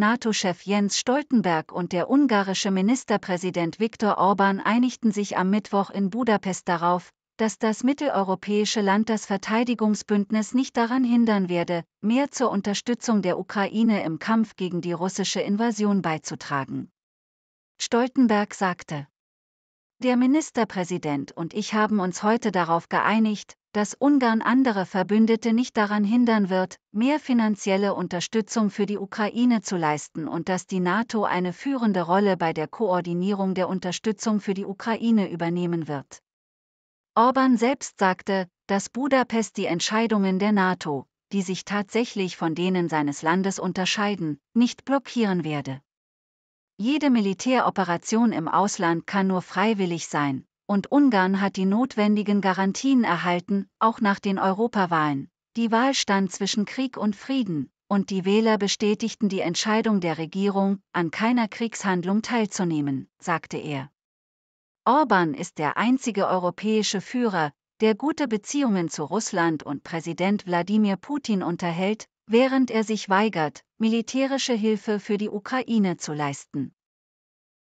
NATO-Chef Jens Stoltenberg und der ungarische Ministerpräsident Viktor Orban einigten sich am Mittwoch in Budapest darauf, dass das mitteleuropäische Land das Verteidigungsbündnis nicht daran hindern werde, mehr zur Unterstützung der Ukraine im Kampf gegen die russische Invasion beizutragen. Stoltenberg sagte, der Ministerpräsident und ich haben uns heute darauf geeinigt, dass Ungarn andere Verbündete nicht daran hindern wird, mehr finanzielle Unterstützung für die Ukraine zu leisten und dass die NATO eine führende Rolle bei der Koordinierung der Unterstützung für die Ukraine übernehmen wird. Orban selbst sagte, dass Budapest die Entscheidungen der NATO, die sich tatsächlich von denen seines Landes unterscheiden, nicht blockieren werde. Jede Militäroperation im Ausland kann nur freiwillig sein, und Ungarn hat die notwendigen Garantien erhalten, auch nach den Europawahlen. Die Wahl stand zwischen Krieg und Frieden, und die Wähler bestätigten die Entscheidung der Regierung, an keiner Kriegshandlung teilzunehmen, sagte er. Orban ist der einzige europäische Führer, der gute Beziehungen zu Russland und Präsident Wladimir Putin unterhält, während er sich weigert, militärische Hilfe für die Ukraine zu leisten.